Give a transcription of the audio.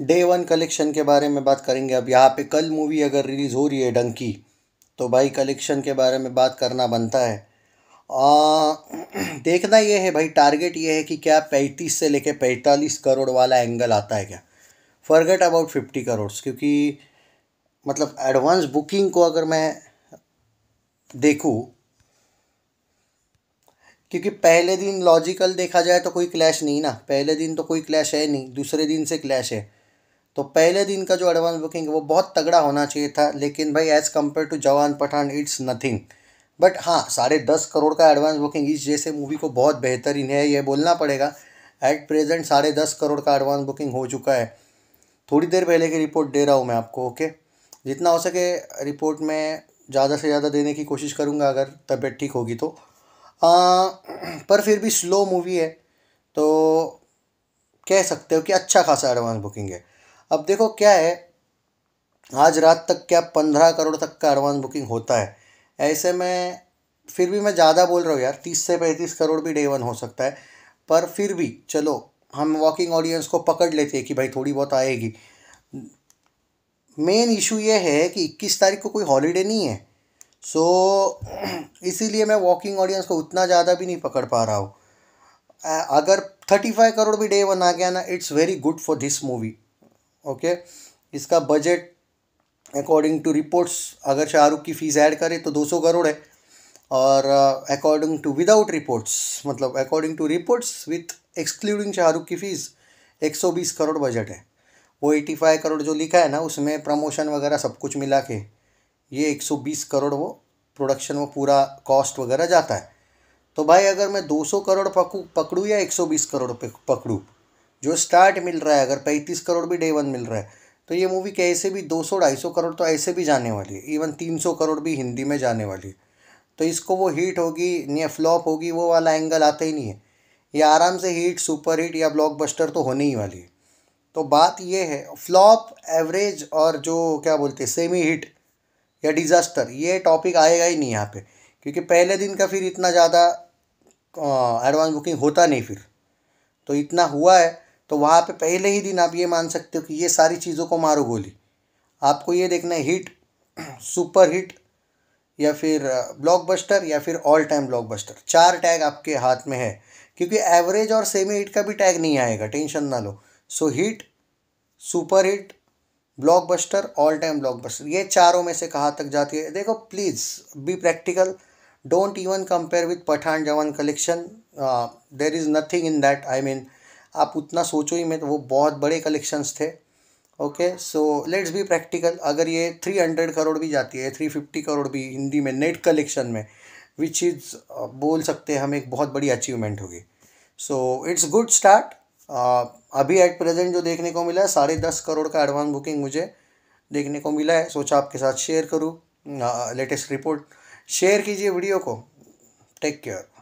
day one collection के बारे में बात करेंगे अब यहाँ पे कल मूवी अगर रिलीज़ हो रही है डंकी तो भाई कलेक्शन के बारे में बात करना बनता है आ, देखना यह है भाई टारगेट ये है कि क्या पैंतीस से लेके पैंतालीस करोड़ वाला एंगल आता है क्या फॉरगेट अबाउट फिफ्टी करोड़ क्योंकि मतलब एडवांस बुकिंग को अगर मैं देखूँ क्योंकि पहले दिन लॉजिकल देखा जाए तो कोई क्लैश नहीं ना पहले दिन तो कोई क्लैश है नहीं दूसरे दिन से क्लैश है तो पहले दिन का जो एडवांस बुकिंग है वो बहुत तगड़ा होना चाहिए था लेकिन भाई एज़ कम्पेयर टू जवान पठान इट्स नथिंग बट हाँ साढ़े दस करोड़ का एडवांस बुकिंग इस जैसे मूवी को बहुत बेहतरीन है ये बोलना पड़ेगा एट प्रेजेंट साढ़े दस करोड़ का एडवांस बुकिंग हो चुका है थोड़ी देर पहले की रिपोर्ट दे रहा हूँ मैं आपको ओके जितना हो सके रिपोर्ट में ज़्यादा से ज़्यादा देने की कोशिश करूँगा अगर तबीयत ठीक होगी तो आ, पर फिर भी स्लो मूवी है तो कह सकते हो कि अच्छा खासा एडवांस बुकिंग है अब देखो क्या है आज रात तक क्या पंद्रह करोड़ तक का एडवांस बुकिंग होता है ऐसे में फिर भी मैं ज़्यादा बोल रहा हूँ यार तीस से पैंतीस करोड़ भी डे वन हो सकता है पर फिर भी चलो हम वॉकिंग ऑडियंस को पकड़ लेते हैं कि भाई थोड़ी बहुत आएगी मेन इशू ये है कि इक्कीस तारीख को कोई हॉलीडे नहीं है सो so, इसीलिए मैं वॉकिंग ऑडियंस को उतना ज़्यादा भी नहीं पकड़ पा रहा हूँ अगर थर्टी फाइव करोड़ भी डे वन आ गया ना it's very good for this movie okay इसका बजट अकॉर्डिंग टू रिपोर्ट्स अगर शाहरुख की फ़ीस ऐड करें तो 200 करोड़ है और अकॉर्डिंग टू विदाउट रिपोर्ट्स मतलब according to reports with excluding Shahrukh की फ़ीस 120 करोड़ बजट है वो 85 करोड़ जो लिखा है ना उसमें प्रमोशन वगैरह सब कुछ मिला के ये 120 करोड़ वो प्रोडक्शन वो पूरा कॉस्ट वगैरह जाता है तो भाई अगर मैं सौ करोड़ पकड़ूँ या बीस करोड़ पकड़ूँ जो स्टार्ट मिल रहा है अगर पैंतीस करोड़ भी डे वन मिल रहा है तो ये मूवी कैसे भी दो सौ ढाई सौ करोड़ तो ऐसे भी जाने वाली है इवन तीन सौ करोड़ भी हिंदी में जाने वाली है तो इसको वो हिट होगी या फ्लॉप होगी वो वाला एंगल आता ही नहीं है ये आराम से हीट सुपर हिट या ब्लॉकबस्टर तो होने ही वाली है तो बात ये है फ्लॉप एवरेज और जो क्या बोलते हैं सेमी हिट या डिज़ास्टर ये टॉपिक आएगा ही नहीं यहाँ पे क्योंकि पहले दिन का फिर इतना ज़्यादा एडवांस बुकिंग होता नहीं फिर तो इतना हुआ है तो वहाँ पे पहले ही दिन आप ये मान सकते हो कि ये सारी चीज़ों को मारो गोली आपको ये देखना है हिट सुपर हिट या फिर ब्लॉकबस्टर या फिर ऑल टाइम ब्लॉकबस्टर चार टैग आपके हाथ में है क्योंकि एवरेज और सेमी हिट का भी टैग नहीं आएगा टेंशन ना लो so hit super hit blockbuster all time blockbuster ये चारों में से कहाँ तक जाती है देखो please be practical don't even compare with Pathaan Jawan collection there is nothing in that I mean आप उतना सोचो ही मैं तो वो बहुत बड़े कलेक्शंस थे okay so let's be practical अगर ये थ्री हंड्रेड करोड़ भी जाती है थ्री फिफ्टी करोड़ भी हिंदी में नेट कलेक्शन में विच इज़ uh, बोल सकते हैं हम एक बहुत बड़ी अचीवमेंट होगी सो इट्स गुड स्टार्ट अभी एट प्रेजेंट जो देखने को मिला है साढ़े दस करोड़ का एडवांस बुकिंग मुझे देखने को मिला है सोचा आपके साथ शेयर करूँ लेटेस्ट रिपोर्ट शेयर कीजिए वीडियो को टेक केयर